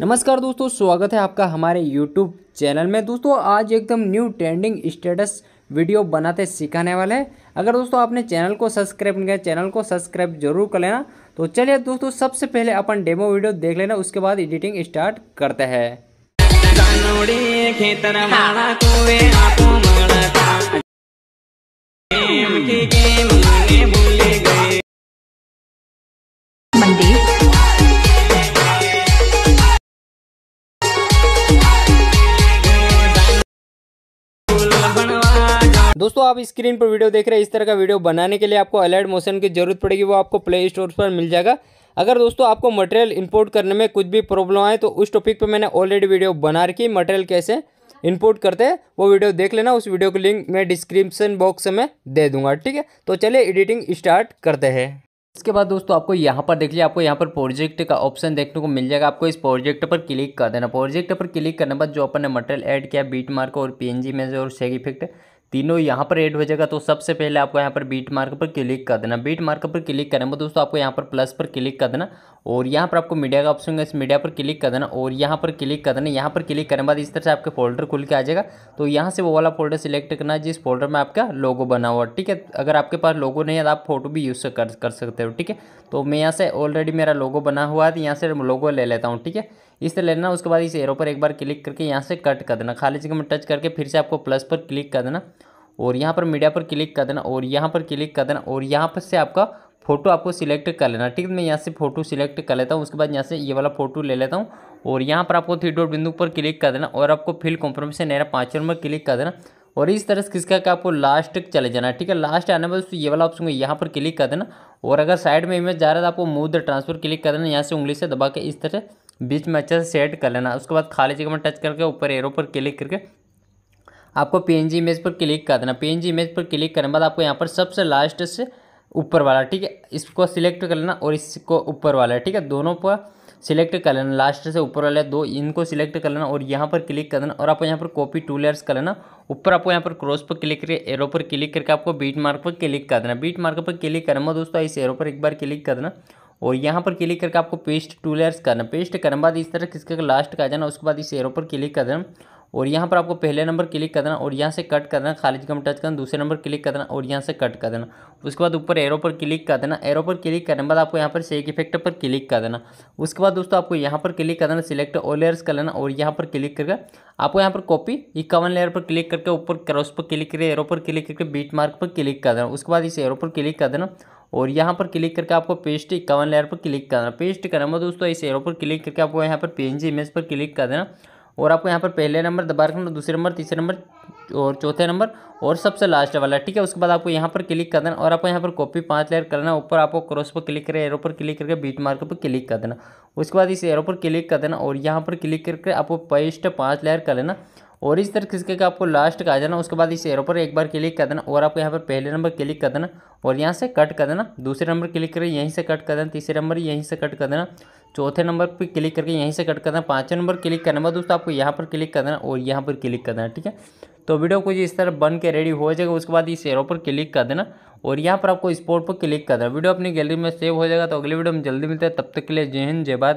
नमस्कार दोस्तों स्वागत है आपका हमारे यूट्यूब चैनल में दोस्तों आज एकदम न्यू ट्रेंडिंग स्टेटस वीडियो बनाते सिखाने वाले हैं अगर दोस्तों आपने चैनल को सब्सक्राइब नहीं किया चैनल को सब्सक्राइब जरूर कर लेना तो चलिए दोस्तों सबसे पहले अपन डेमो वीडियो देख लेना उसके बाद एडिटिंग स्टार्ट करते हैं दोस्तों आप स्क्रीन पर वीडियो देख रहे हैं इस तरह का वीडियो बनाने के लिए आपको अलर्ट मोशन की जरूरत पड़ेगी वो आपको प्ले स्टोर पर मिल जाएगा अगर दोस्तों आपको मटेरियल इंपोर्ट करने में कुछ भी प्रॉब्लम आए तो उस टॉपिक पर मैंने ऑलरेडी वीडियो बना रखी मटेरियल कैसे इंपोर्ट करते हैं वो वीडियो देख लेना उस वीडियो को लिंक मैं डिस्क्रिप्शन बॉक्स में दे दूंगा ठीक है तो चलिए एडिटिंग स्टार्ट करते हैं इसके बाद दोस्तों आपको यहाँ पर देख लिया आपको यहाँ पर प्रोजेक्ट का ऑप्शन देखने को मिल जाएगा आपको इस प्रोजेक्ट पर क्लिक कर देना प्रोजेक्ट पर क्लिक करने बाद जो अपन ने मटेरियल ऐड किया बीट मार्क और पीएनजी में और सेग इफेक्ट तीनों यहाँ पर ऐड हो जाएगा तो सबसे पहले आपको यहाँ पर बीट मार्क पर क्लिक कर देना बीट मार्क पर क्लिक करेंगे दोस्तों आपको यहाँ पर प्लस पर क्लिक कर देना और यहाँ पर आपको मीडिया का ऑप्शन है इस मीडिया पर क्लिक कर देना और यहाँ पर क्लिक कर देना यहाँ पर क्लिक करने बाद इस तरह से आपके फोल्डर खुल के आ जाएगा तो यहाँ से वो वाला फोल्डर सिलेक्ट करना जिस फोल्डर में आपका लोगो बना हुआ ठीक है अगर आपके पास लोगो नहीं है तो आप फोटो भी यूज़ कर सकते हो ठीक है तो मैं यहाँ से ऑलरेडी मेरा लोगो बना हुआ है तो यहाँ से लोगो ले लेता हूँ ठीक है इस तरह लेना उसके बाद इस एरो पर एक बार क्लिक करके यहाँ से कट कर देना खाली जगह में टच करके फिर से आपको प्लस पर क्लिक कर देना और यहाँ पर मीडिया पर क्लिक कर देना और यहाँ पर क्लिक कर देना और यहाँ पर से आपका फोटो आपको सिलेक्ट कर लेना ठीक है मैं यहाँ से फोटो सिलेक्ट कर लेता हूँ उसके बाद यहाँ से ये वाला फोटो ले लेता हूँ और यहाँ पर आपको थ्री डॉट बिंदु पर क्लिक कर देना और आपको फिल कॉन्फर्मेशन नया पाँच नंबर क्लिक कर देना और इस तरह से किसका आपको लास्ट तक चले जाना ठीक है लास्ट आने वाले तो ये वाला ऑप्शन को यहाँ पर क्लिक कर देना और अगर साइड में इमेज जा रहा है तो आपको मूव द ट्रांसफर क्लिक कर देना यहाँ से उंगली से दबा के इस तरह बीच में अच्छे से सेट कर लेना उसके बाद खाली जगह में टच करके ऊपर एरो पर क्लिक करके आपको पीएनजी इमेज पर क्लिक कर देना पी इमेज पर क्लिक करने के बाद आपको यहाँ पर सबसे लास्ट से ऊपर वाला ठीक है इसको सिलेक्ट कर लेना और इसको ऊपर वाला ठीक है दोनों पर सिलेक्ट कर लेना लास्ट से ऊपर वाले दो इनको सिलेक्ट कर लेना और यहाँ पर क्लिक कर देना और आपको यहाँ पर कॉपी टू लेयर्स कर लेना ऊपर आपको यहाँ पर क्रॉस पर क्लिक करके एरो पर क्लिक करके आपको बीट मार्क पर क्लिक कर देना बीट मार्क पर क्लिक करना दोस्तों इस एरो पर एक बार क्लिक कर देना और यहाँ पर क्लिक करके आपको पेस्ट टू लेयर्स करना पेस्ट करने बाद इस तरह किसके लास्ट का आ जाना उसके बाद इस एरो पर क्लिक कर देना और यहाँ पर आपको पहले नंबर क्लिक कर देना और यहाँ से कट कर देना खाली जगह में टच करना दूसरे नंबर क्लिक कर देना और यहाँ से कट कर देना उसके बाद ऊपर एरो पर क्लिक कर देना एरो पर क्लिक करने बाद आपको यहाँ पर सेक इफेक्ट पर क्लिक कर देना उसके बाद दोस्तों आपको यहाँ पर क्लिक कर देना सिलेक्ट ऑल लेयर्स कर लेना और यहाँ पर क्लिक करके आपको यहाँ पर कॉपी इक्यावन लेयर पर क्लिक करके ऊपर क्रॉस पर क्लिक करके एरो पर क्लिक करके बीट मार्क पर क्लिक कर देना उसके बाद इस एरो पर क्लिक कर देना और यहाँ पर क्लिक करके आपको पेस्ट इक्यावन लेयर पर क्लिक करना पेस्ट करना मतलब दोस्तों इस एरो पर क्लिक करके आपको यहाँ पर जी इमेज पर क्लिक कर देना और आपको यहाँ पर पहले नंबर दबा रखना दूसरे नंबर तीसरे नंबर और चौथे नंबर और सबसे लास्ट वाला ठीक है उसके बाद आपको यहाँ पर क्लिक कर देना और आपको यहाँ पर कॉपी पाँच लेयर करना ऊपर आपको क्रॉस पर क्लिक करें एरो पर क्लिक करके बीट मार्क पर क्लिक कर देना उसके बाद इस एरो पर क्लिक कर देना और यहाँ पर क्लिक करके आपको पेस्ट पाँच लेयर कर लेना और इस तरह खिसके का आपको लास्ट का आ जाना उसके बाद इस एरो पर एक बार क्लिक कर देना और आपको यहाँ पर पहले नंबर क्लिक कर देना और यहाँ से कट कर देना दूसरे नंबर क्लिक करके यहीं से कट कर देना तीसरे नंबर यहीं से कट कर देना चौथे नंबर पर क्लिक करके यहीं से कट कर देना पाँचवें नंबर क्लिक करने के बाद दोस्तों आपको यहाँ पर क्लिक कर देना और यहाँ पर क्लिक कर देना ठीक है तो वीडियो कुछ इस तरह बन के रेडी हो जाएगा उसके बाद इस एरो पर क्लिक कर देना और यहाँ पर आपको स्पोर्ट पर क्लिक कर देना वीडियो अपनी गैलरी में सेव हो जाएगा तो अगले वीडियो में जल्दी मिलते हैं तब तक के लिए जय हिंद जय भारत